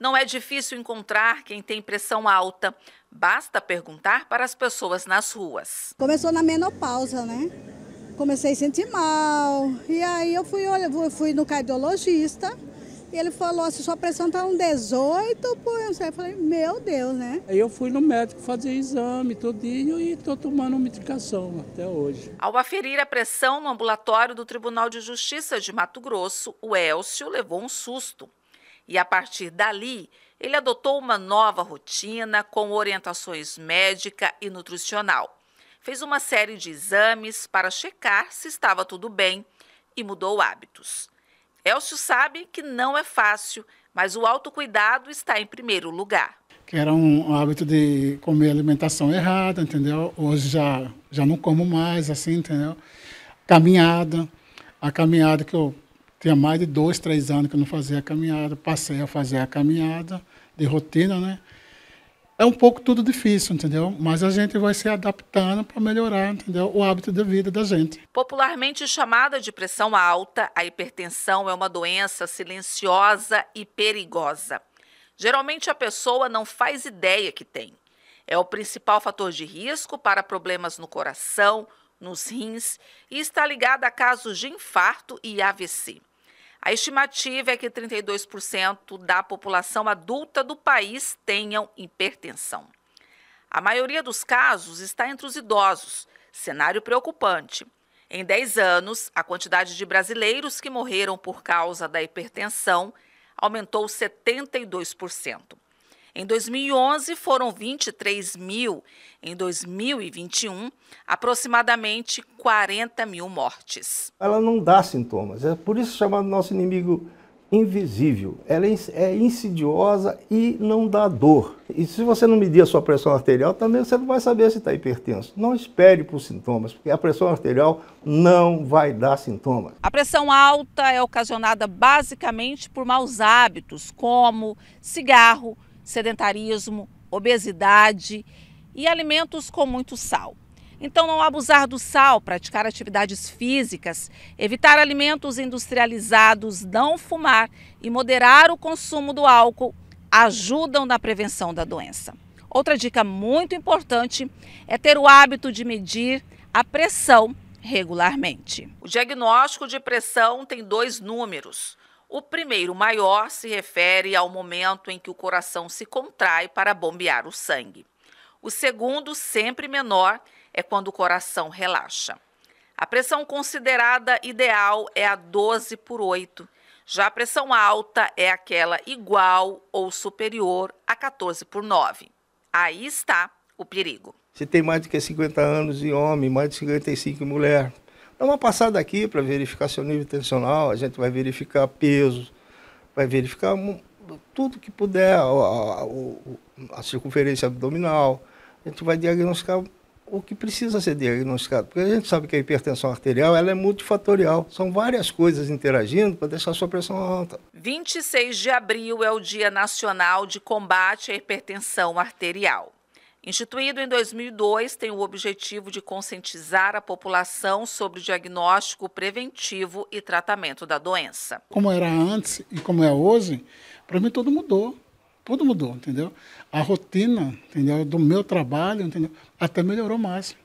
Não é difícil encontrar quem tem pressão alta. Basta perguntar para as pessoas nas ruas. Começou na menopausa, né? Comecei a sentir mal. E aí eu fui, olha, fui no cardiologista. E ele falou assim, sua pressão está um 18 por... Eu falei, meu Deus, né? Eu fui no médico fazer exame, todinho e estou tomando medicação até hoje. Ao aferir a pressão no ambulatório do Tribunal de Justiça de Mato Grosso, o Elcio levou um susto. E a partir dali, ele adotou uma nova rotina com orientações médica e nutricional. Fez uma série de exames para checar se estava tudo bem e mudou hábitos. Elcio sabe que não é fácil, mas o autocuidado está em primeiro lugar. Que era um hábito de comer alimentação errada, entendeu? Hoje já, já não como mais, assim, entendeu? Caminhada, a caminhada que eu tinha mais de dois, três anos que eu não fazia a caminhada, passei a fazer a caminhada de rotina, né? É um pouco tudo difícil, entendeu? Mas a gente vai se adaptando para melhorar, entendeu? O hábito de vida da gente. Popularmente chamada de pressão alta, a hipertensão é uma doença silenciosa e perigosa. Geralmente a pessoa não faz ideia que tem. É o principal fator de risco para problemas no coração, nos rins e está ligada a casos de infarto e AVC. A estimativa é que 32% da população adulta do país tenham hipertensão. A maioria dos casos está entre os idosos, cenário preocupante. Em 10 anos, a quantidade de brasileiros que morreram por causa da hipertensão aumentou 72%. Em 2011, foram 23 mil. Em 2021, aproximadamente 40 mil mortes. Ela não dá sintomas, é por isso chamado nosso inimigo invisível. Ela é, é insidiosa e não dá dor. E se você não medir a sua pressão arterial, também você não vai saber se está hipertenso. Não espere por sintomas, porque a pressão arterial não vai dar sintomas. A pressão alta é ocasionada basicamente por maus hábitos, como cigarro, sedentarismo, obesidade e alimentos com muito sal. Então, não abusar do sal, praticar atividades físicas, evitar alimentos industrializados, não fumar e moderar o consumo do álcool ajudam na prevenção da doença. Outra dica muito importante é ter o hábito de medir a pressão regularmente. O diagnóstico de pressão tem dois números: o primeiro maior se refere ao momento em que o coração se contrai para bombear o sangue. O segundo, sempre menor, é quando o coração relaxa. A pressão considerada ideal é a 12 por 8. Já a pressão alta é aquela igual ou superior a 14 por 9. Aí está o perigo. Se tem mais de 50 anos de homem, mais de 55 de mulher, Dá é uma passada aqui para verificar seu nível tensional, a gente vai verificar peso, vai verificar tudo que puder, a, a, a, circunferência abdominal, a gente vai diagnosticar o que precisa ser diagnosticado, porque a gente sabe que a hipertensão arterial ela é multifatorial, são várias coisas interagindo para deixar a sua pressão alta. 26 de abril é o Dia Nacional de Combate à Hipertensão Arterial. Instituído em 2002, tem o objetivo de conscientizar a população sobre o diagnóstico preventivo e tratamento da doença. Como era antes e como é hoje, para mim tudo mudou. Tudo mudou, entendeu? A rotina, entendeu, do meu trabalho, entendeu? Até melhorou mais.